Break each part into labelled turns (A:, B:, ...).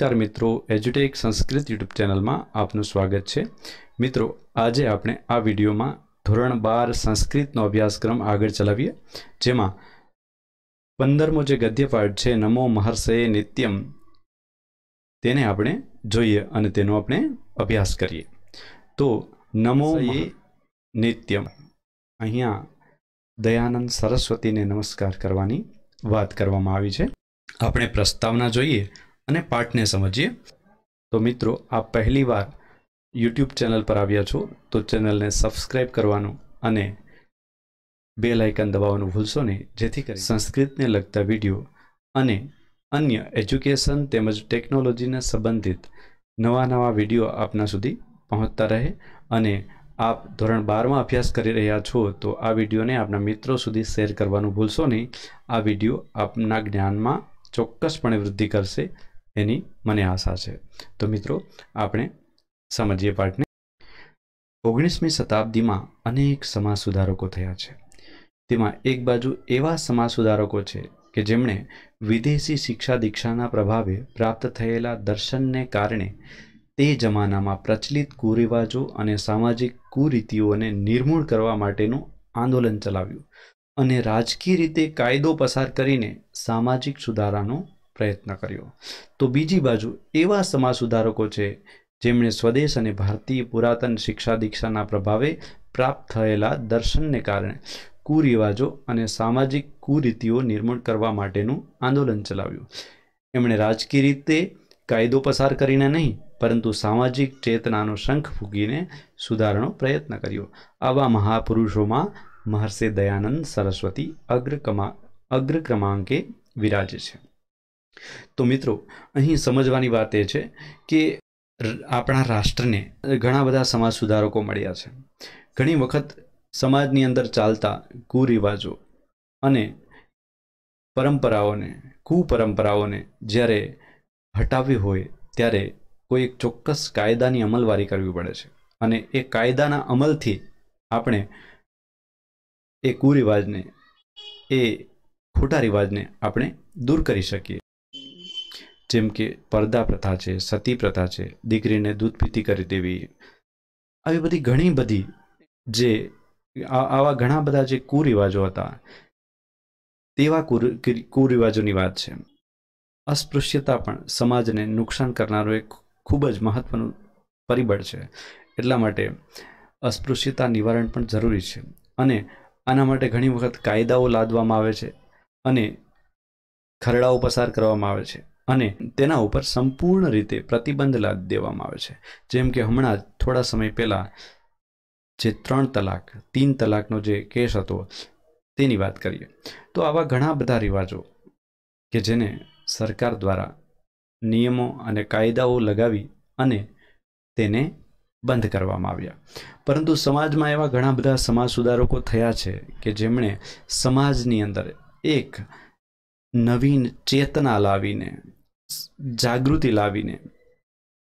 A: નમસ્કાર મિત્રો એજ્યુટેક સંસ્કૃત યુટ્યુબ ચેનલમાં આપનું સ્વાગત છે મિત્રો આજે આપણે આ વિડીયોમાં ધોરણ બાર સંસ્કૃતનો અભ્યાસક્રમ આગળ ચલાવીએ જેમાં પંદરમો જે ગદ્યપાઠ છે નમો મહર્ષયે નિત્યમ તેને આપણે જોઈએ અને તેનો આપણે અભ્યાસ કરીએ તો નમો નિત્યમ અહીંયા દયાનંદ સરસ્વતીને નમસ્કાર કરવાની વાત કરવામાં આવી છે આપણે પ્રસ્તાવના જોઈએ અને પાઠને સમજીએ તો મિત્રો આપ પહેલીવાર યુટ્યુબ ચેનલ પર આવ્યા છો તો ચેનલને સબસ્ક્રાઈબ કરવાનું અને બે લાઇકન દબાવવાનું ભૂલશો નહીં જેથી કરી સંસ્કૃતને લગતા વિડીયો અને અન્ય એજ્યુકેશન તેમજ ટેકનોલોજીને સંબંધિત નવા નવા વિડીયો આપના સુધી પહોંચતા રહે અને આપ ધોરણ બારમાં અભ્યાસ કરી રહ્યા છો તો આ વિડીયોને આપના મિત્રો સુધી શેર કરવાનું ભૂલશો નહીં આ વિડીયો આપના જ્ઞાનમાં ચોક્કસપણે વૃદ્ધિ કરશે એની મને આશા છે તો મિત્રો આપણે સમજીએ પાઠને ઓગણીસમી શતાબ્દીમાં અનેક સમાજ સુધારકો થયા છે તેમાં એક બાજુ એવા સમાજ સુધારકો છે કે જેમણે વિદેશી શિક્ષા દીક્ષાના પ્રભાવે પ્રાપ્ત થયેલા દર્શનને કારણે તે જમાનામાં પ્રચલિત કુરિવાજો અને સામાજિક કુરીતિઓને નિર્મૂળ કરવા માટેનું આંદોલન ચલાવ્યું અને રાજકીય રીતે કાયદો પસાર કરીને સામાજિક સુધારાનો પ્રયત્ન કર્યો તો બીજી બાજુ એવા સમાજ સુધારકો છે જેમણે સ્વદેશ અને ભારતીય પુરાતન શિક્ષા દીક્ષાના પ્રભાવે પ્રાપ્ત થયેલા દર્શનને કારણે કુરિવાજો અને સામાજિક કુરીતિઓ નિર્મૂળ કરવા માટેનું આંદોલન ચલાવ્યું એમણે રાજકીય રીતે કાયદો પસાર કરીને નહીં પરંતુ સામાજિક ચેતનાનો શંખ ફૂંકીને સુધારણો પ્રયત્ન કર્યો આવા મહાપુરુષોમાં મહર્ષિ દયાનંદ સરસ્વતી અગ્રક્રમા અગ્રક્રમાંકે વિરાજે છે તો મિત્રો અહીં સમજવાની વાત એ છે કે આપણા રાષ્ટ્રને ઘણા બધા સમાજ સુધારકો મળ્યા છે ઘણી વખત સમાજની અંદર ચાલતા કુરિવાજો અને પરંપરાઓને કુપરંપરાઓને જ્યારે હટાવવી હોય ત્યારે કોઈ એક ચોક્કસ કાયદાની અમલવારી કરવી પડે છે અને એ કાયદાના અમલથી આપણે એ કુરિવાજને એ ખોટા રિવાજને આપણે દૂર કરી શકીએ જેમ કે પરદા પ્રથા છે સતી પ્રથા છે દીકરીને દૂધપીતી કરી દેવી આવી બધી ઘણી બધી જે આવા ઘણા બધા જે કુરિવાજો હતા તેવા કુરિવાજોની વાત છે અસ્પૃશ્યતા પણ સમાજને નુકસાન કરનારું એક ખૂબ જ મહત્વનું પરિબળ છે એટલા માટે અસ્પૃશ્યતા નિવારણ પણ જરૂરી છે અને આના માટે ઘણી વખત કાયદાઓ લાદવામાં આવે છે અને ખરડાઓ પસાર કરવામાં આવે છે અને તેના ઉપર સંપૂર્ણ રીતે પ્રતિબંધ લાદ દેવામાં આવે છે જેમ કે હમણાં થોડા સમય પહેલાં જે ત્રણ તલાક તીન તલાકનો જે કેસ હતો તેની વાત કરીએ તો આવા ઘણા બધા રિવાજો કે જેને સરકાર દ્વારા નિયમો અને કાયદાઓ લગાવી અને તેને બંધ કરવામાં આવ્યા પરંતુ સમાજમાં એવા ઘણા બધા સમાજ સુધારકો થયા છે કે જેમણે સમાજની અંદર એક નવીન ચેતના લાવીને જાગૃતિ લાવીને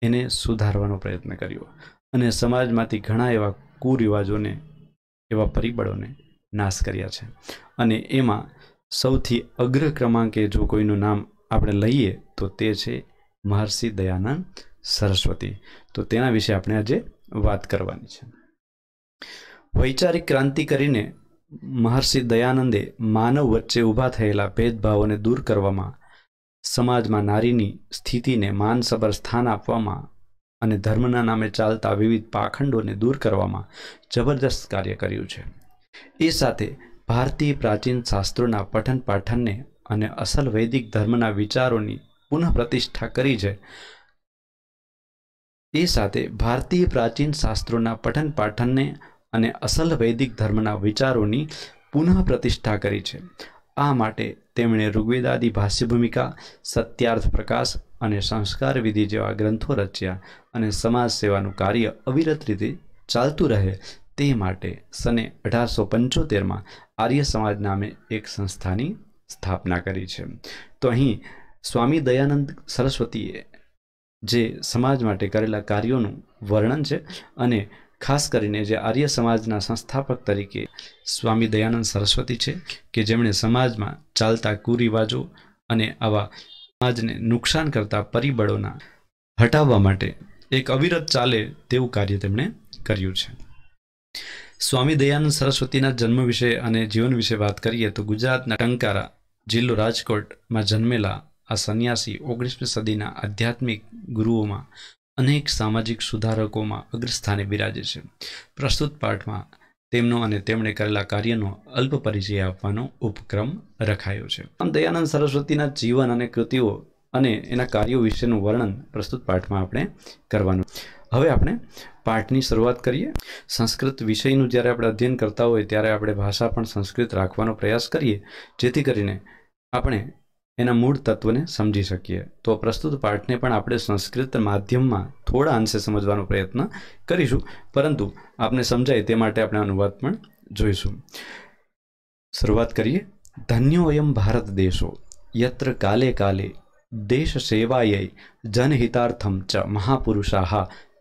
A: એને સુધારવાનો પ્રયત્ન કર્યો અને સમાજમાંથી ઘણા એવા કુરિવાજોને એવા પરિબળોને નાશ કર્યા છે અને એમાં સૌથી અગ્ર ક્રમાંકે જો કોઈનું નામ આપણે લઈએ તો તે છે મહર્ષિ દયાનંદ સરસ્વતી તો તેના વિશે આપણે આજે વાત કરવાની છે વૈચારિક ક્રાંતિ કરીને મહર્ષિ દયાનંદે માનવ વચ્ચે ઊભા થયેલા ભેદભાવોને દૂર કરવામાં સમાજમાં નારીની સ્થિતિને માનસભર સ્થાન આપવામાં અને ધર્મના નામે ચાલતા વિવિધ પાખંડોને દૂર કરવામાં જબરદસ્ત કાર્ય કર્યું છે એ સાથે ભારતીય પ્રાચીન શાસ્ત્રોના પઠન પાઠનને અને અસલ વૈદિક ધર્મના વિચારોની પુનઃ પ્રતિષ્ઠા કરી છે એ સાથે ભારતીય પ્રાચીન શાસ્ત્રોના પઠન પાઠનને અને અસલ વૈદિક ધર્મના વિચારોની પુનઃ પ્રતિષ્ઠા કરી છે આ માટે તેમણે ઋગ્વેદાદી ભાષ્ય ભૂમિકા સત્યાર્થ પ્રકાશ અને સંસ્કાર વિધિ જેવા ગ્રંથો રચ્યા અને સમાજ સેવાનું કાર્ય અવિરત રીતે ચાલતું રહે તે માટે સને અઢારસો પંચોતેરમાં આર્ય સમાજ નામે એક સંસ્થાની સ્થાપના કરી છે તો અહીં સ્વામી દયાનંદ સરસ્વતીએ જે સમાજ માટે કરેલા કાર્યોનું વર્ણન છે અને ખાસ કરીને જે આર્ય સમાજના સંસ્થાપક તરીકે સ્વામી દયાનંદ સરસ્વતી છે કે જેમણે સમાજમાં ચાલતા કુરિવાજો અને આવા સમાજને નુકસાન કરતા પરિબળોના હટાવવા માટે એક અવિરત ચાલે તેવું કાર્ય તેમણે કર્યું છે સ્વામી દયાનંદ સરસ્વતીના જન્મ વિશે અને જીવન વિશે વાત કરીએ તો ગુજરાતના ટંકારા જિલ્લો રાજકોટમાં જન્મેલા આ સંન્યાસી ઓગણીસમી સદીના આધ્યાત્મિક ગુરુઓમાં અનેક સામાજિક સુધારકોમાં અગ્રસ્થાને બિરાજે છે પ્રસ્તુત પાઠમાં તેમનો અને તેમણે કરેલા કાર્યનો અલ્પ પરિચય આપવાનો ઉપક્રમ રખાયો છે આમ દયાનંદ સરસ્વતીના જીવન અને કૃતિઓ અને એના કાર્યો વિશેનું વર્ણન પ્રસ્તુત પાઠમાં આપણે કરવાનું હવે આપણે પાઠની શરૂઆત કરીએ સંસ્કૃત વિષયનું જ્યારે આપણે અધ્યયન કરતા હોય ત્યારે આપણે ભાષા પણ સંસ્કૃત રાખવાનો પ્રયાસ કરીએ જેથી કરીને આપણે એના મૂળ તત્વને સમજી શકીએ તો પ્રસ્તુત પાઠને પણ આપણે સંસ્કૃત માધ્યમમાં થોડા અંશે સમજવાનો પ્રયત્ન કરીશું પરંતુ આપને સમજાય તે માટે આપણે અનુવાદ પણ જોઈશું શરૂઆત કરીએ ધન્યોયમ ભારત દેશો યત્ર કાલે કાલે દેશ સેવાય જનહિતાર્થમ ચ મહાપુરુષાહ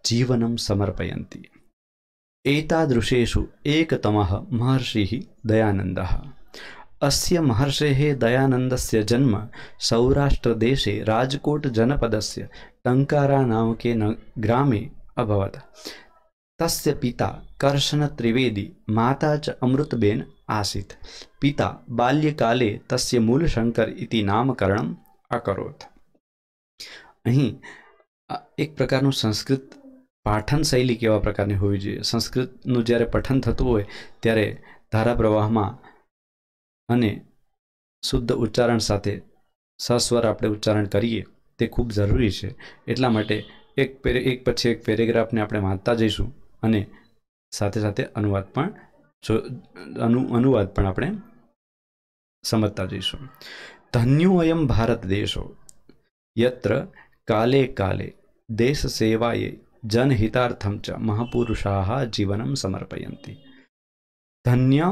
A: જીવનમ સમર્પયંતી એતાદૃશેષુ એકતમ મહર્ષિ દયાનંદઃ અસ્ય મહર્ષેઃ દયાનંદસ્ય જન્મ સૌરાષ્ટ્રદેશે રાજકોટ जनपदस्य ટંકારા નામકે ગ્રામે અભવત તસ્ય પિતા કર્ષણ ત્રિવેદી માતા ચ અમૃતબેન આસીત પિતા બાલ્યકાલે તસ્ય મૂલશંકર ઇતિ નામકરણ અકરોત અહીં એક પ્રકારનું સંસ્કૃત પાઠન શૈલી કેવા પ્રકારની હોવી જોઈએ સંસ્કૃતનું જ્યારે પઠન થતું હોય ત્યારે ધારાપ્રવાહમાં અને શુદ્ધ ઉચ્ચારણ સાથે સસ્વર આપણે ઉચ્ચારણ કરીએ તે ખૂબ જરૂરી છે એટલા માટે એક એક પછી એક પેરેગ્રાફને આપણે વાંચતા જઈશું અને સાથે સાથે અનુવાદ પણ અનુ અનુવાદ પણ આપણે સમજતા જઈશું ધન્યો ધન્યોયમ ભારત દેશો યત્ર કાલે કાલે દેશ સેવાએ જનહિતાર્થમ ચ મહાપુરુષા જીવનમ સમર્પયંતી ધન્ય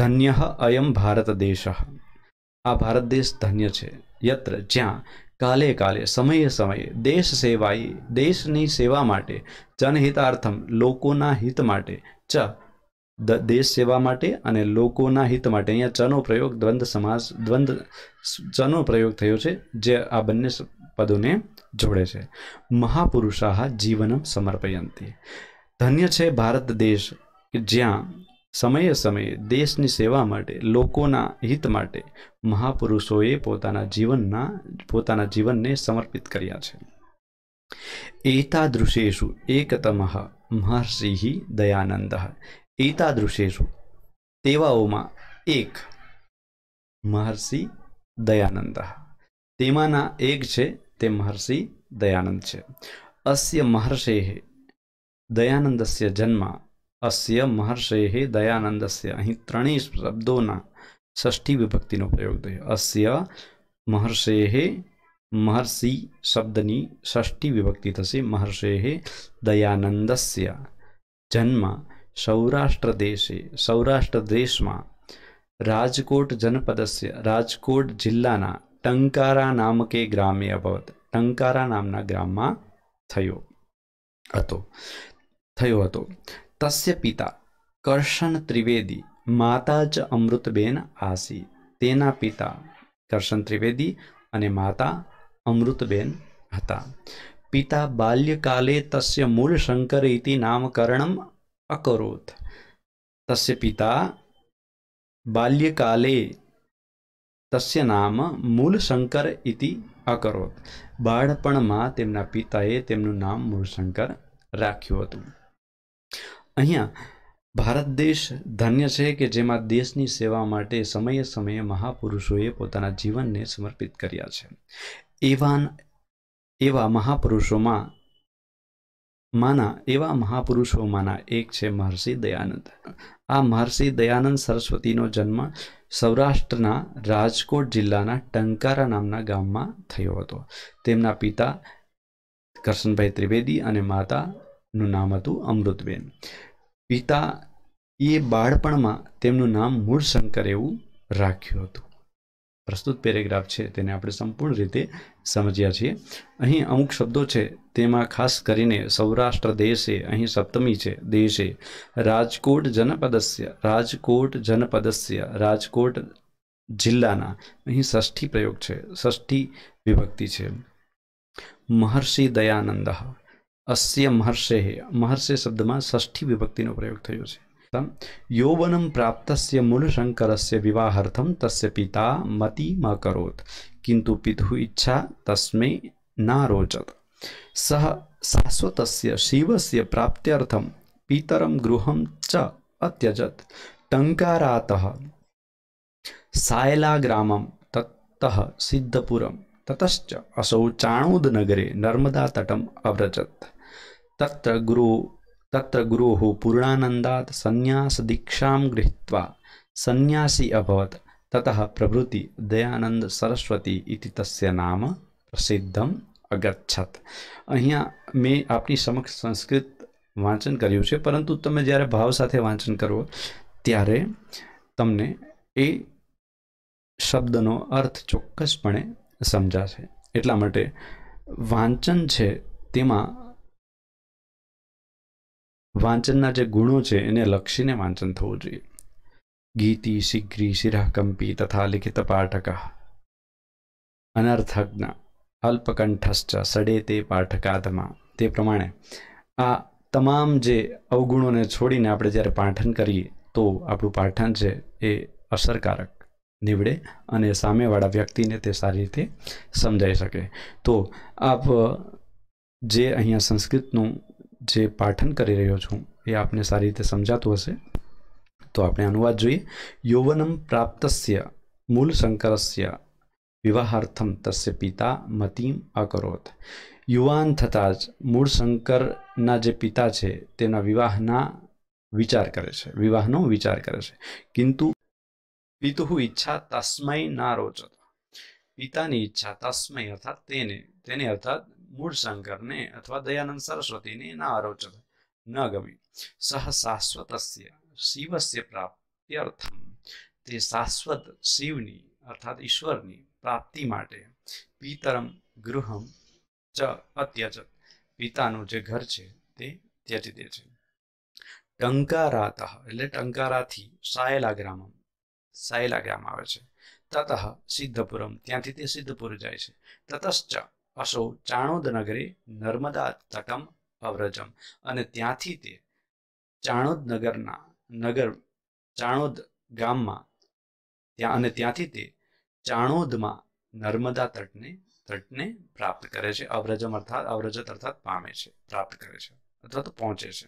A: ધન્ય અયમ ભારત દેશ આ ભારત દેશ ધન્ય છે યત્ર જ્યાં કાલે કાલે સમયે સમયે દેશ સેવાએ દેશની સેવા માટે જનહિતાર્થમ લોકોના હિત માટે ચ દેશ સેવા માટે અને લોકોના હિત માટે અહીંયા ચનો પ્રયોગ દ્વંદ સમાજ દ્વંદ્વ ચનો પ્રયોગ થયો છે જે આ બંને પદોને જોડે છે મહાપુરુષાહ જીવનમ સમર્પયંતી ધન્ય છે ભારત દેશ કે જ્યાં સમયે સમયે દેશની સેવા માટે લોકોના હિત માટે મહાપુરુષોએ પોતાના જીવનના પોતાના જીવનને સમર્પિત કર્યા છે એતાદૃશેષુ એકતમ મહર્ષિ દયાનંદ એતાદૃશેષુ તેવાઓમાં એક મહર્ષિ દયાનંદ તેમાંના એક છે તે મહર્ષિ દયાનંદ છે અસ્ય મહર્ષેહ દયાનંદસ્ય જન્મ અસ્ય મહર્ષેહે દયાનંદસ્ય અહીં ત્રણેય શબ્દોના ષષ્ઠી વિભક્તિનો પ્રયોગ થયો અસ્ય મહર્ષેહે મહર્ષિ શબ્દની ષષ્ઠી વિભક્તિ થશે મહર્ષેહે દયાનંદસ્ય જન્મ સૌરાષ્ટ્ર દેશે સૌરાષ્ટ્ર દેશમાં રાજકોટ જનપદસ્ય રાજકોટ જિલ્લાના ટંકારા નામકે ગ્રામે અભવત ટંકારા નામના ગ્રામમાં થયો હતો થયો હતો તસ્ય પિતા કરશન ત્રિવેદી માતા જ અમૃતબેન આસી તેના પિતા કરશન ત્રિવેદી અને માતા અમૃતબેન હતા પિતા બાલ્યકાલે તસ્ય મૂળ શંકર ઇતિ નામકરણમ અકરોત તસ્ય પિતા બાલ્યકાલે તસ્ય નામ મૂળશંકર ઇતિ અકરોત બાળપણમાં તેમના પિતાએ તેમનું નામ મૂળશંકર રાખ્યું હતું અહીંયા ભારત દેશ ધન્ય છે કે જેમાં દેશની સેવા માટે સમયે સમયે મહાપુરુષોએ પોતાના જીવનને સમર્પિત કર્યા છે એવા એવા મહાપુરુષોમાં માના એવા મહાપુરુષોમાંના એક છે મહર્ષિ દયાનંદ આ મહર્ષિ દયાનંદ સરસ્વતીનો જન્મ સૌરાષ્ટ્રના રાજકોટ જિલ્લાના ટંકારા નામના ગામમાં થયો હતો તેમના પિતા કરશનભાઈ ત્રિવેદી અને માતા નું નામ હતું અમૃતબેન પિતા એ બાળપણમાં તેમનું નામ મૂળશંકર એવું રાખ્યું હતું પ્રસ્તુત પેરેગ્રાફ છે તેને આપણે સંપૂર્ણ રીતે સમજ્યા છીએ અહીં અમુક શબ્દો છે તેમાં ખાસ કરીને સૌરાષ્ટ્ર દેશે અહીં સપ્તમી છે દેશે રાજકોટ જનપદસ્ય રાજકોટ જનપદસ્ય રાજકોટ જિલ્લાના અહીં ષષ્ઠી પ્રયોગ છે ષષ્ઠી વિભક્તિ છે મહર્ષિ દયાનંદ अस्य महर्षे महर्षे शब्द में षष्ठी विभक्ति प्रयोग थोड़े यौवनम प्राप्त मूल शंकर विवाहार्थ तस्य पिता मति मकोत् किंतु पितु इच्छा तस्में ना रोचत सह शाश्वत शिव से प्राप्त पीतर गृह च टंकारा सायलाग्राम तत् सिद्धपुर ततच असौ चाणूद नगरे नर्मदा अव्रजत तत्र गुरु तत्र गुरुः पूर्णानन्दात् संन्यासदीक्षां गृहीत्वा संन्यासी अभवत् ततः प्रभृति दयानन्द सरस्वती इति તસ્ય નામ પ્રસિદ્ધમ અગચ્છત અહીંયા મેં આપની સમક્ષ સંસ્કૃત વાંચન કર્યું છે પરંતુ તમે જ્યારે ભાવ સાથે વાંચન કરો ત્યારે તમને એ શબ્દનો અર્થ ચોક્કસપણે સમજાશે એટલા માટે વાંચન છે તેમાં વાંચનના જે ગુણો છે એને લક્ષીને વાંચન થવું જોઈએ ગીતી શિગ્રી શિરાકંપી તથા લિખિત પાઠકા અનર્થજ્ઞ અલ્પકંઠશ્ચ સડે તે પાઠકાધમાં તે પ્રમાણે આ તમામ જે અવગુણોને છોડીને આપણે જ્યારે પાઠન કરીએ તો આપણું પાઠન છે એ અસરકારક નીવડે અને સામેવાળા વ્યક્તિને તે સારી રીતે સમજાઈ શકે તો આપ જે અહીંયા સંસ્કૃતનું જે પાઠન કરી રહ્યો છું એ આપને સારી રીતે સમજાતું હશે તો આપણે અનુવાદ જોઈએ યૌવનમ પ્રાપ્તસ્ય મૂળ શંકરસ્ય વિવાહાર્થમ તસ્ય પિતા મતીમ અકરોત યુવાન થતાં જ મૂળ શંકરના જે પિતા છે તેના વિવાહના વિચાર કરે છે વિવાહનો વિચાર કરે છે કિંતુ પિતુ ઈચ્છા તસ્મય ના રોચત પિતાની ઈચ્છા તસ્મય અર્થાત તેને તેને અર્થાત મૂળ શંકરને અથવા દયાનંદ સરસ્વતીને ના અરોચત ન ગમી સહ શાશ્વતસ્ય શિવસ્ય પ્રાપ્ત્યર્થમ તે શાશ્વત શિવની અર્થાત ઈશ્વરની પ્રાપ્તિ માટે પિતરમ ગૃહમ ચ અત્યજત પિતાનું જે ઘર છે તે ત્યજી દે છે ટંકારાત એટલે ટંકારાથી સાયલા ગ્રામમ સાયલા ગ્રામ આવે છે તત સિદ્ધપુરમ ત્યાંથી તે સિદ્ધપુર જાય છે તતશ્ચ અસો ચાણોદ નગરે નર્મદા તટમ અવ્રજમ અને ત્યાંથી તે ચાણોદ નગરના નગર ચાણોદ ગામમાં ત્યાં અને ત્યાંથી તે ચાણોદમાં નર્મદા તટને તટને પ્રાપ્ત કરે છે અવ્રજમ અર્થાત અવ્રજત અર્થાત પામે છે પ્રાપ્ત કરે છે અથવા તો પહોંચે છે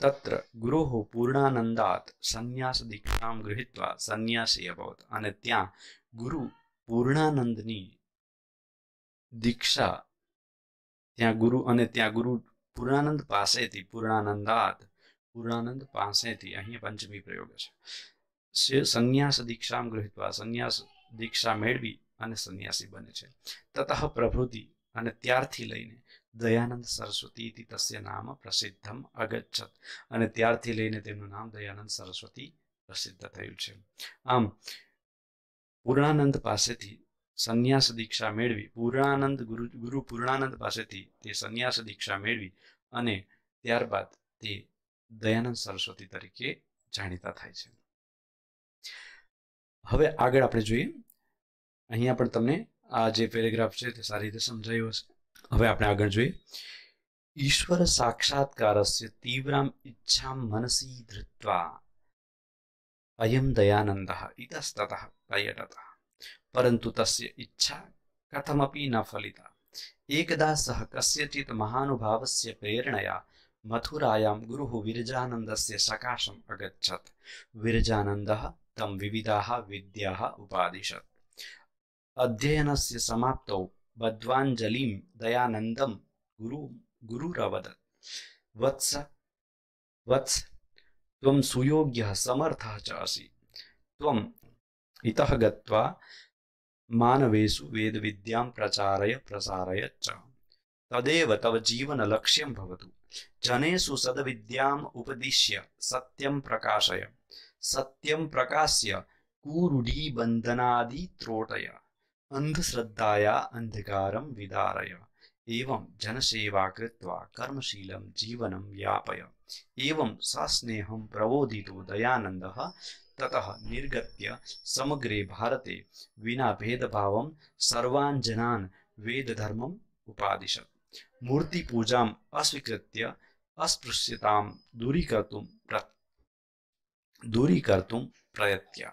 A: તત્ર ગુરુહો પૂર્ણાનંદાત સંન્યાસ દીક્ષામ ગૃહિત્વા સંન્યાસી અભવત અને ત્યાં ગુરુ પૂર્ણાનંદની દીક્ષા ત્યાં ગુરુ અને ત્યાં ગુરુ પૂર્ણાનંદ પાસેથી પૂર્ણાનંદાત પૂર્ણાનંદ પાસેથી અહીં પંચમી પ્રયોગ છે સે સંન્યાસ દીક્ષામ ગૃહિત્વા સંન્યાસ દીક્ષા મેળવી અને સંન્યાસી બને છે તતઃ પ્રભૃતિ અને ત્યારથી લઈને દયાનંદ સરસ્વતી તસ્ય નામ પ્રસિદ્ધમ અગચ્છત અને ત્યારથી લઈને તેમનું નામ દયાનંદ સરસ્વતી પ્રસિદ્ધ થયું છે આમ પૂર્ણાનંદ પાસેથી સંન્યાસ દીક્ષા મેળવી પૂર્ણાનંદ ગુરુ ગુરુ પૂર્ણાનંદ પાસેથી તે સંન્યાસ દીક્ષા મેળવી અને ત્યારબાદ તે દયાનંદ સરસ્વતી તરીકે જાણીતા થાય છે હવે આગળ આપણે જોઈએ અહીંયા પણ તમને આ જે પેરેગ્રાફ છે તે સારી રીતે સમજાયું હશે હવે આપણે આગળ જોઈએ ઈશ્વર સાક્ષાત્કારસ્ય તીવ્રામ ઈચ્છા મનસી ધૃત્વા અયમ દયાનંદ ઇતસ્તઃ પર્યટતા પરંતુ તસ્ય ઈચ્છા કથમપી ન ફલિતા એકદા સહ કસ્યચિત મહાનુભાવસ્ય પ્રેરણયા મથુરાયામ ગુરુઃ વિરજાનંદસ્ય સકાશમ અગચ્છત
B: વિરજાનંદઃ
A: તમ વિવિધાઃ વિદ્યાઃ ઉપાદિશત અધ્યયનસ્ય સમાપ્તૌ બદ્વાંજલિમ દયાનંદમ ગુરુ ગુરુરવદત વત્સ વત્સ ત્વમ સુયોગ્ય સમર્થ ચ અસી ત્વમ ઇતઃ ગત્વા માનવેશુ વેદ વિદ્યામ પ્રચારય પ્રસારય ચ તદેવ તવ જીવન લક્ષ્યમ ભવતુ જનેશુ સદવિદ્યામ ઉપદિશ્ય સત્યમ પ્રકાશય સત્યમ પ્રકાશ્ય કુરુડી બંધનાદિ ત્રોટય અંધશ્રદ્ધાયા અંધકારમ વિદારય એવમ જનસેવા કૃત્વા કર્મશીલમ જીવનમ વ્યાપય એવમ સસ્નેહમ પ્રબોધિતો દયાનંદ તતઃ નિર્ગત્ય સમગ્રે ભારતે વિના ભેદભાવમ સર્વાન જનાન વેદ ધર્મમ ઉપાદિશત મૂર્તિ પૂજામ અસ્વીકૃત્ય અસ્પૃશ્યતામ દૂરીકર્તુમ દૂરીકર્તુમ પ્રયત્ય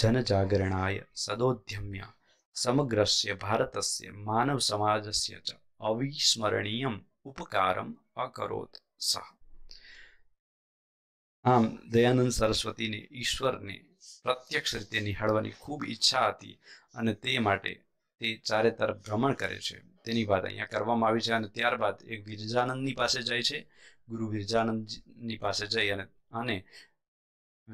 A: જનજાગરણાય સદોદ્યમ્ય સમગ્રસ્ય ભારતસ્ય માનવ સમાજસ્ય ચ અવિસ્મરણીયમ ઉપકારમ અકરોત સહ આમ દયાનંદ સરસ્વતીને ઈશ્વરને પ્રત્યક્ષ રીતે નિહાળવાની ખૂબ ઈચ્છા હતી અને તે માટે તે ચારે તરફ ભ્રમણ કરે છે તેની વાત અહીંયા કરવામાં આવી છે અને ત્યારબાદ એ ગિરજાનંદની પાસે જાય છે ગુરુ ગિરજાનંદની પાસે જઈ અને અને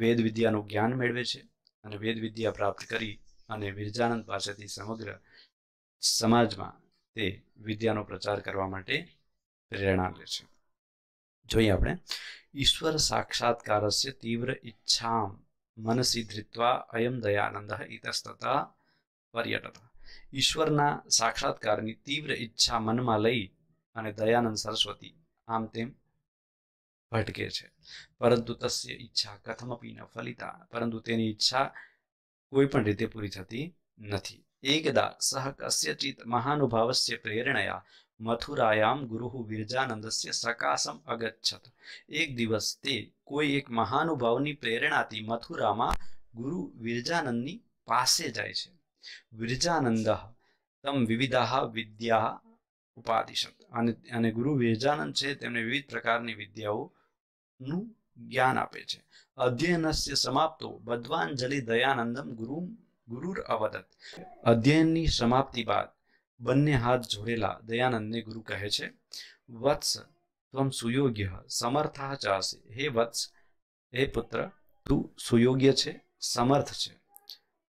A: વેદ વિદ્યાનું જ્ઞાન મેળવે છે અને વેદ વિદ્યા પ્રાપ્ત કરી અને વિરજાનંદ પાસેથી સમગ્ર સમાજમાં તે વિદ્યાનો પ્રચાર કરવા માટે પ્રેરણા લે છે જોઈએ આપણે ઈશ્વર સાક્ષાત્કારસ્ય તીવ્ર ઈચ્છા મનસી ધૃત્વા અયમ દયાનંદ ઇતસ્તત પર્યટત ઈશ્વરના સાક્ષાત્કારની તીવ્ર ઈચ્છા મનમાં લઈ અને દયાનંદ સરસ્વતી આમ તેમ ભટકે છે પરંતુ તસ્ય ઈચ્છા કથમપી ન ફલિતા પરંતુ તેની ઈચ્છા કોઈ પણ રીતે પૂરી થતી નથી એકદા સહ કસ્યચિત મહાનુભાવસ્ય પ્રેરણયા મથુરાયામ ગુરુ વિરજાનંદસ્ય સકાશમ અગચ્છત એક દિવસ તે કોઈ એક મહાનુભાવની પ્રેરણાથી મથુરામાં ગુરુ વિરજાનંદની પાસે જાય છે વિરજાનંદ તમ વિવિધા વિદ્યા ઉપાધિશત અને અને ગુરુ વિરજાનંદ છે તેમને વિવિધ પ્રકારની વિદ્યાઓનું જ્ઞાન આપે છે અધ્યયનસ્ય સમાપ્તો ભગવાન જલી દયાનંદમ ગુરુ ગુરુર અવદત અધ્યયનની સમાપ્તિ બાદ બંને હાથ જોડેલા દયાનંદને ગુરુ કહે છે વત્સ ત્વમ સુયોગ્ય સમર્થા ચાસી હે વત્સ હે પુત્ર તું સુયોગ્ય છે સમર્થ છે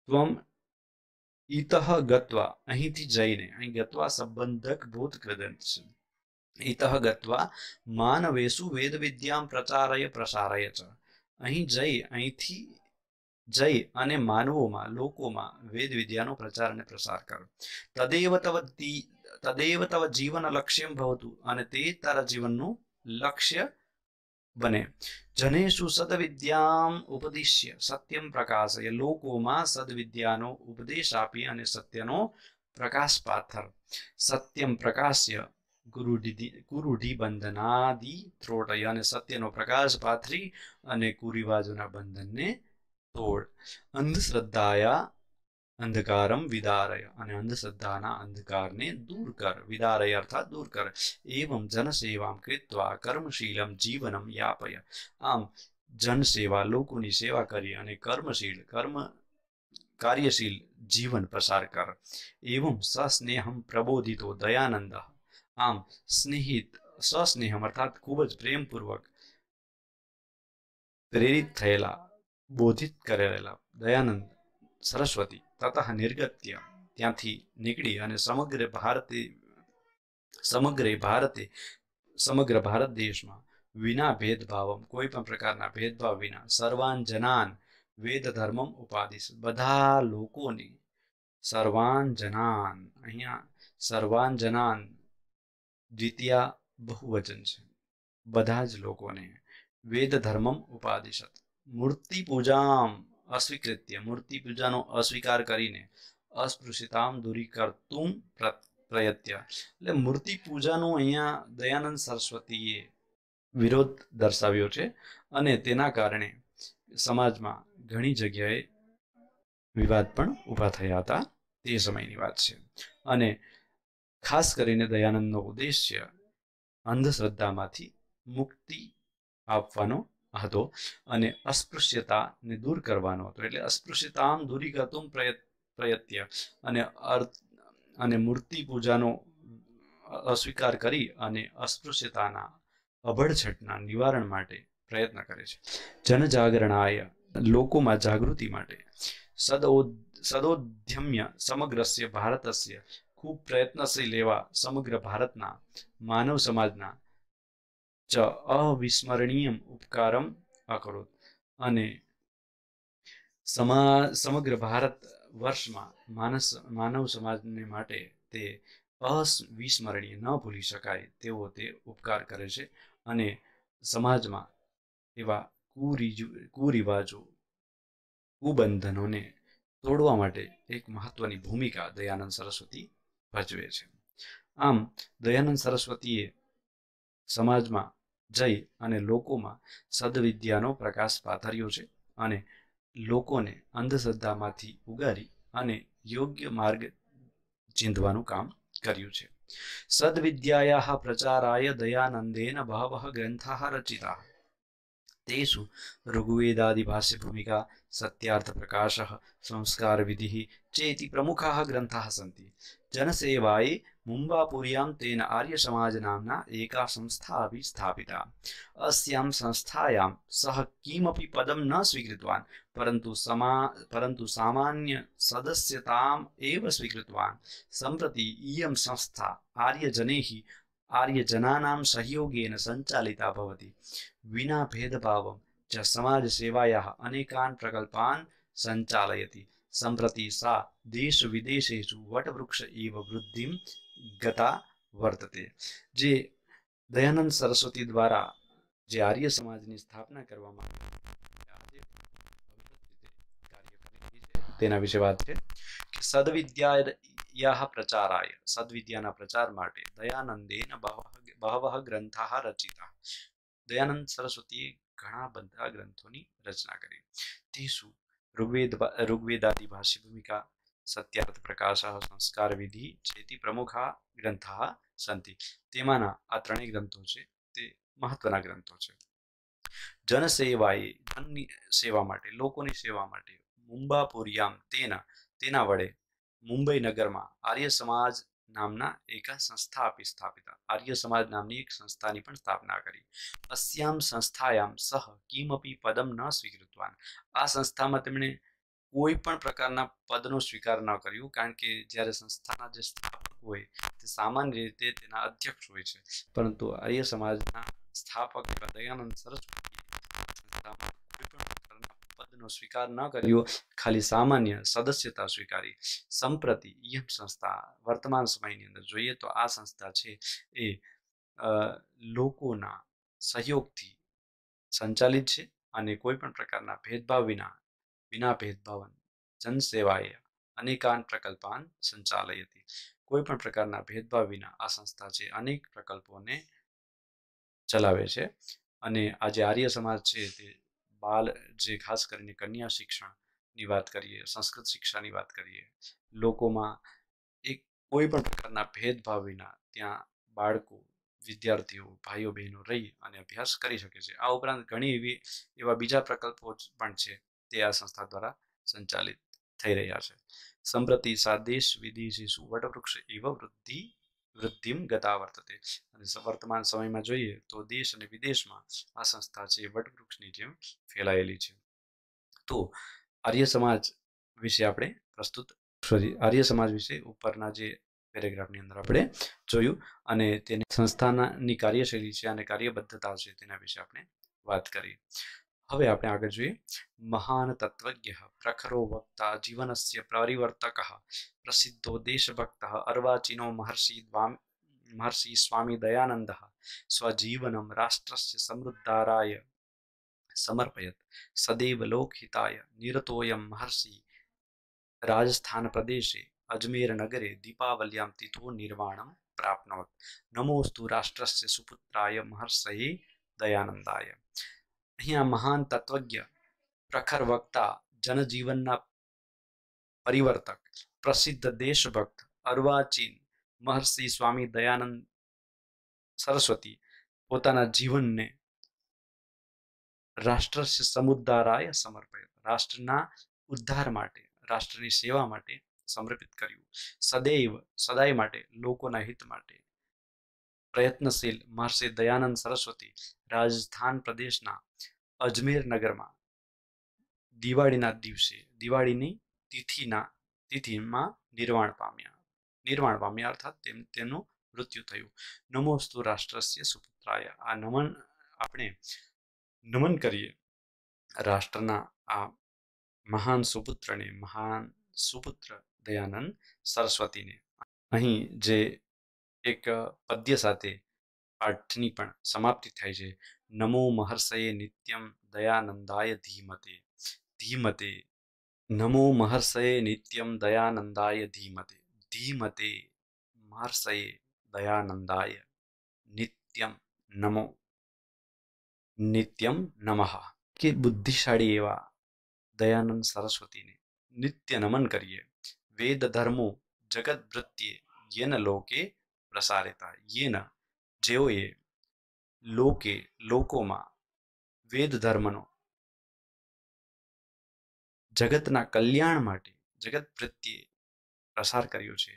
A: ત્વમ ઇતઃ ગત્વા અહીંથી જઈને અહીં ગત્વા સંબંધક ભૂત કૃદંત છે ઇતઃ ગત્વા માનવેશુ વેદ વિદ્યામ પ્રચારય પ્રસારય ચ અહીં જઈ અહીંથી જઈ અને માનવોમાં લોકોમાં વેદ વિદ્યાનો પ્રચાર અને પ્રસાર કર તદેવ તવ તદેવ તવ જીવન લક્ષ્યમ ભવતું અને તે તારા જીવનનું લક્ષ્ય બને જનેશુ સદવિદ્યામ ઉપદેશ્ય સત્યમ પ્રકાશય લોકોમાં સદવિદ્યાનો ઉપદેશ આપી અને સત્યનો પ્રકાશ પાથર સત્યમ પ્રકાશ્ય કુરુઢી બંધનાદિ ત્રોટય અને સત્યનો પ્રકાશ પાથરી અને કુરિવાજોના બંધનને સોળ અંધશ્રદ્ધાયા અંધકારમ વિદારય અને અંધશ્રદ્ધાના અંધકારને દૂર કર વિદારય અર્થાત દૂર કર એવમ જનસેવામ કૃત્વા કર્મશીલમ જીવનમ યાપય આમ જનસેવા લોકોની સેવા કરી અને કર્મશીલ કર્મ કાર્યશીલ જીવન પસાર કર એવમ સસ્નેહમ પ્રબોધિતો દયાનંદ આમ સ્નેહિત સસ્નેહમ અર્થાત ખૂબ જ પ્રેમપૂર્વક પ્રેરિત થયેલા બોધિત કરેલા દયાનંદ સરસ્વતી તતઃ નિર્ગત્ય ત્યાંથી નીકળી અને સમગ્ર ભારતે સમગ્ર ભારતે સમગ્ર ભારત દેશમાં વિના ભેદભાવમ કોઈ પણ પ્રકારના ભેદભાવ વિના સર્વાન જનાન વેદ ધર્મમ ઉપાદિશ બધા લોકોને સર્વાન જનાન અહીંયા સર્વાન જીત્યા દ્વિતીયા બહુવચન છે બધા જ લોકોને વેદ ધર્મમ ઉપાદિશત મૂર્તિ પૂજામ અસ્વીકૃત્ય મૂર્તિ પૂજાનો અસ્વીકાર કરીને અસ્પૃશ્યતામ દૂરીકર્તું પ્રયત્ય એટલે મૂર્તિ પૂજાનો અહીંયા દયાનંદ સરસ્વતીએ વિરોધ દર્શાવ્યો છે અને તેના કારણે સમાજમાં ઘણી જગ્યાએ વિવાદ પણ ઊભા થયા હતા તે સમયની વાત છે અને ખાસ કરીને દયાનંદનો ઉદ્દેશ્ય અંધશ્રદ્ધામાંથી મુક્તિ આપવાનો હતો અને અસ્પૃશ્યતાને દૂર કરવાનો હતો એટલે અસ્પૃશ્યતામ દૂરીગતમ પ્રયત પ્રયત્ય અને અર્થ અને મૂર્તિ પૂજાનો અસ્વીકાર કરી અને અસ્પૃશ્યતાના અભળછટના નિવારણ માટે પ્રયત્ન કરે છે જનજાગરણાય લોકોમાં જાગૃતિ માટે સદો સદોદ્યમ્ય સમગ્રસ્ય ભારતસ્ય ખૂબ પ્રયત્નશીલ એવા સમગ્ર ભારતના માનવ સમાજના ચ અવિસ્મરણીયમ ઉપકારમ અકરોત અને સમા સમગ્ર ભારત વર્ષમાં માનસ માનવ સમાજને માટે તે અવિસ્મરણીય ન ભૂલી શકાય તેવો તે ઉપકાર કરે છે અને સમાજમાં એવા કુરીજુ કુરિવાજો કુબંધનોને તોડવા માટે એક મહત્વની ભૂમિકા દયાનંદ સરસ્વતી ભજવે છે આમ દયાનંદ સરસ્વતીએ સમાજમાં જઈ અને લોકોમાં સદવિદ્યાનો પ્રકાશ પાથર્યો છે અને લોકોને અંધશ્રદ્ધામાંથી ઉગારી અને યોગ્ય માર્ગ ચીંધવાનું કામ કર્યું છે સદવિદ્યાયા પ્રચારાય દયાનંદેન બહવ ગ્રંથા રચિતા તેષુ ઋગ્વેદાદિભાષ્ય ભૂમિકા સત્યાર્થ પ્રકાશ સંસ્કાર વિધિ ચેતિ પ્રમુખા ગ્રંથા સંતિ જનસેવાય मुंबापुरिया तेन आर्यसमाजनाम्ना एका संस्था अपि स्थापित अस्यां संस्थायां सह किमपि पदं न स्वीकृतवान् परंतु समा सामान्य सदस्यताम एव स्वीकृतवान् सम्प्रति इयं संस्था आर्यजनैः आर्यजनानां सहयोगेन सञ्चालिता भवति विना भेदभावं च समाजसेवायाः अनेकान् प्रकल्पान् सञ्चालयति सम्प्रति सा देशविदेशेषु वटवृक्ष इव वृद्धिं ગતા વર્તતે જે દયાનંદ સરસ્વતી દ્વારા જે આર્ય સમાજની સ્થાપના કરવામાં તેના વિશે વાત છે કે સદવિદ્યાયા પ્રચારાય સદવિદ્યાના પ્રચાર માટે દયાનંદેન બહવહ ગ્રંથા રચિતા દયાનંદ સરસ્વતીએ ઘણા બધા ગ્રંથોની રચના કરી તે તેસુ ઋગ્વેદ ઋગ્વેદાદિ ભાષી ભૂમિકા સંસ્કાર વિધિ ચેતિ પ્રમુખા ગ્રંથાઃ સંતિ તેમાંના આ ત્રણેય ગ્રંથો છે તે મહત્વના ગ્રંથો છે જનસેવાએ જનની સેવા માટે લોકોની સેવા માટે મુંબાપુરિયામ તેના તેના વડે મુંબઈ નગરમાં આર્ય સમાજ નામના એક સંસ્થા આપી સ્થાપિતા આર્ય સમાજ નામની એક સંસ્થાની પણ સ્થાપના કરી અસ્યામ સંસ્થાયામ સહ કિમપી પદમ ન સ્વીકૃતવાન આ સંસ્થામાં તેમણે કોઈ પણ પ્રકારના પદનો સ્વીકાર ન કર્યો કારણ કે જ્યારે સંસ્થાના જે સ્થાપક હોય તે સામાન્ય રીતે તેના અધ્યક્ષ હોય છે પરંતુ આર્ય સમાજના સ્થાપક એવા દયાનંદ સરસ્વતી સંસ્થામાં કોઈ પણ પ્રકારના પદનો સ્વીકાર ન કર્યો ખાલી સામાન્ય સદસ્યતા સ્વીકારી સંપ્રતિ ઈયમ સંસ્થા વર્તમાન સમયની અંદર જોઈએ તો આ સંસ્થા છે એ લોકોના સહયોગથી સંચાલિત છે અને કોઈ પણ પ્રકારના ભેદભાવ વિના વિના ભેદભાવન જનસેવાએ અનેકાન પ્રકલ્પાન સંચાલયતી કોઈ પણ પ્રકારના ભેદભાવ વિના આ સંસ્થા છે અનેક પ્રકલ્પોને ચલાવે છે અને આજે આર્ય સમાજ છે તે બાલ જે ખાસ કરીને કન્યા શિક્ષણની વાત કરીએ સંસ્કૃત શિક્ષાની વાત કરીએ લોકોમાં એક કોઈ પણ પ્રકારના ભેદભાવ વિના ત્યાં બાળકો વિદ્યાર્થીઓ ભાઈઓ બહેનો રહી અને અભ્યાસ કરી શકે છે આ ઉપરાંત ઘણી એવી એવા બીજા પ્રકલ્પો પણ છે તે આ સંસ્થા દ્વારા સંચાલિત થઈ રહ્યા છે સંપ્રતિ સાદેશ વિદેશીસુ વટવૃક્ષ એવ વૃદ્ધિ વૃદ્ધિમ ગતા વર્તતે અને વર્તમાન સમયમાં જોઈએ તો દેશ અને વિદેશમાં આ સંસ્થા છે વટવૃક્ષની જેમ ફેલાયેલી છે તો આર્ય સમાજ વિશે આપણે પ્રસ્તુત સોરી આર્ય સમાજ વિશે ઉપરના જે પેરેગ્રાફની અંદર આપણે જોયું અને તેની સંસ્થાની કાર્યશૈલી છે અને કાર્યબદ્ધતા છે તેના વિશે આપણે વાત કરી हम आप आग जुए महान तत्व प्रखरो वक्ता जीवन से परिवर्तक प्रसिद्धो देशभक्त अर्वाचीनो महर्षि द्वाम महर्षि स्वामी दयानंद स्वजीवन राष्ट्र से समृद्धाराय समर्पयत सदैव लोकहिताय निरतोय महर्षि राजस्थान प्रदेश अजमेर नगरे दीपावल्यां तिथो निर्वाण प्राप्नोत नमोस्तु राष्ट्रस्य सुपुत्रा महर्षि दयानन्दाय અહીંયા મહાન તત્વજ્ઞ પ્રખર વક્તા જનજીવનના પરિવર્તક પ્રસિદ્ધ દેશભક્ત અર્વાચીન મહર્ષિ સ્વામી દયાનંદ સરસ્વતી પોતાના જીવનને રાષ્ટ્ર સમુદ્ધારાય સમર્પયો રાષ્ટ્રના ઉદ્ધાર માટે રાષ્ટ્રની સેવા માટે સમર્પિત કર્યું સદૈવ સદાય માટે લોકોના હિત માટે પ્રયત્નશીલ મહર્ષિ દયાનંદ સરસ્વતી રાજસ્થાન પ્રદેશના અજમેર નગરમાં દિવાળીના દિવસે દિવાળીની તિથિના તિથિમાં નિર્વાણ પામ્યા નિર્વાણ પામ્યા અર્થાત તેમ તેનું મૃત્યુ થયું નમોસ્તુ રાષ્ટ્રસ્ય સુપુત્રાય આ નમન આપણે નમન કરીએ રાષ્ટ્રના આ મહાન સુપુત્રને મહાન સુપુત્ર દયાનંદ સરસ્વતીને અહીં જે એક પદ્ય સાથે પાઠની પણ સમાપ્તિ થાય છે નમો મહર્ષયે નિત્યમ દયાનંદાય ધીમતે ધીમતે નમો મહર્ષયે નિત્યમ દયાનંદાય ધીમતે ધીમતે મહર્ષયે દયાનંદાય નિત્યમ નમો નિત્યમ નમઃ કે બુદ્ધિશાળી એવા દયાનંદ સરસ્વતીને નિત્ય નમન કરીએ વેદ ધર્મો જગત વૃત્તિએ યેન લોકે પ્રસારેતા યેના જેઓએ લોકે લોકોમાં વેદ ધર્મનો જગતના કલ્યાણ માટે જગત પ્રત્યે પ્રસાર કર્યો છે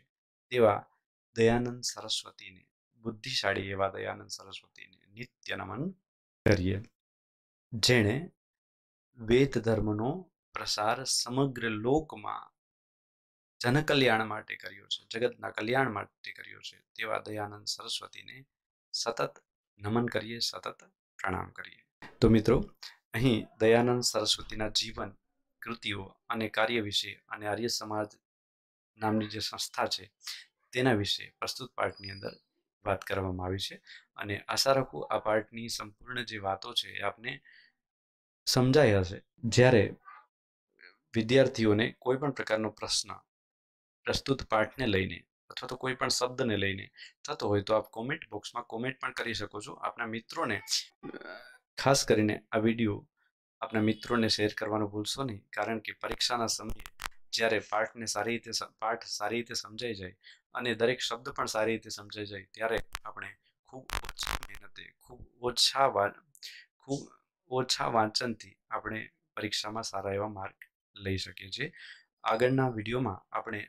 A: તેવા દયાનંદ સરસ્વતીને બુદ્ધિશાળી એવા દયાનંદ સરસ્વતીને નિત્ય નમન કરીએ જેણે વેદ ધર્મનો પ્રસાર સમગ્ર લોકમાં જનકલ્યાણ માટે કર્યો છે જગતના કલ્યાણ માટે કર્યો છે તેવા દયાનંદ સરસ્વતીને સતત નમન કરીએ સતત પ્રણામ કરીએ તો મિત્રો અહીં દયાનંદ સરસ્વતીના જીવન કૃતિઓ અને કાર્ય વિશે અને આર્ય સમાજ નામની જે સંસ્થા છે તેના વિશે પ્રસ્તુત પાઠની અંદર વાત કરવામાં આવી છે અને આશા રાખું આ પાઠની સંપૂર્ણ જે વાતો છે એ આપને સમજાય હશે જ્યારે વિદ્યાર્થીઓને કોઈ પણ પ્રકારનો પ્રશ્ન પ્રસ્તુત પાઠને લઈને અથવા તો કોઈ પણ શબ્દને લઈને થતો હોય તો આપ કોમેન્ટ બોક્સમાં કોમેન્ટ પણ કરી શકો છો આપના મિત્રોને ખાસ કરીને આ વિડીયો આપના મિત્રોને શેર કરવાનું ભૂલશો નહીં કારણ કે પરીક્ષાના સમયે જ્યારે પાઠને સારી રીતે પાઠ સારી રીતે સમજાઈ જાય અને દરેક શબ્દ પણ સારી રીતે સમજાઈ જાય ત્યારે આપણે ખૂબ ઓછી મહેનતે ખૂબ ઓછા ખૂબ ઓછા વાંચનથી આપણે પરીક્ષામાં સારા એવા માર્ક લઈ શકીએ છીએ આગળના વિડીયોમાં આપણે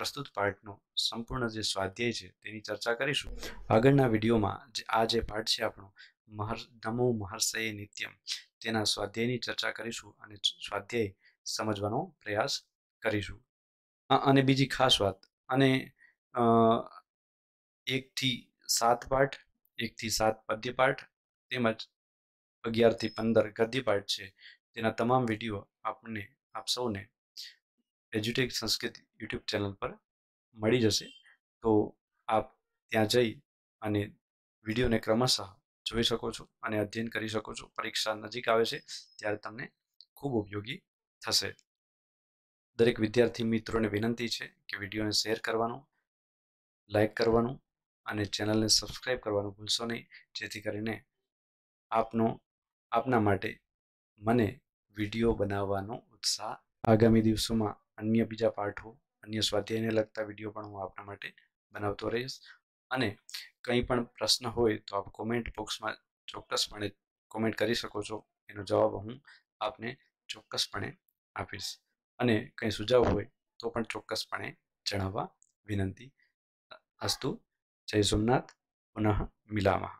A: પ્રસ્તુત પાઠનો સંપૂર્ણ જે સ્વાધ્યાય છે તેની ચર્ચા કરીશું આગળના વિડીયોમાં જે આ જે પાઠ છે આપણો મહર નમો મહર્ષય નિત્યમ તેના સ્વાધ્યાયની ચર્ચા કરીશું અને સ્વાધ્યાય સમજવાનો પ્રયાસ કરીશું અને બીજી ખાસ વાત અને એકથી સાત પાઠ એકથી સાત પદ્યપાઠ તેમજ અગિયારથી પંદર ગદ્ય પાઠ છે તેના તમામ વિડીયો આપણને આપ સૌને એજ્યુટેક સંસ્કૃત યુટ્યુબ ચેનલ પર મળી જશે તો આપ ત્યાં જઈ અને વિડીયોને ક્રમશઃ જોઈ શકો છો અને અધ્યયન કરી શકો છો પરીક્ષા નજીક આવે છે ત્યારે તમને ખૂબ ઉપયોગી થશે દરેક વિદ્યાર્થી મિત્રોને વિનંતી છે કે વિડીયોને શેર કરવાનું લાઇક કરવાનું અને ચેનલને સબસ્ક્રાઈબ કરવાનું ભૂલશો નહીં જેથી કરીને આપનો આપના માટે મને વિડીયો બનાવવાનો ઉત્સાહ આગામી દિવસોમાં અન્ય બીજા પાઠો અન્ય સ્વાધ્યાયને લગતા વિડીયો પણ હું આપના માટે બનાવતો રહીશ અને કંઈ પણ પ્રશ્ન હોય તો આપ કોમેન્ટ બોક્સમાં ચોક્કસપણે કોમેન્ટ કરી શકો છો એનો જવાબ હું આપને ચોક્કસપણે આપીશ અને કંઈ સુઝાવ હોય તો પણ ચોક્કસપણે જણાવવા વિનંતી અસ્તુ જય સોમનાથ પુનઃ મિલામાં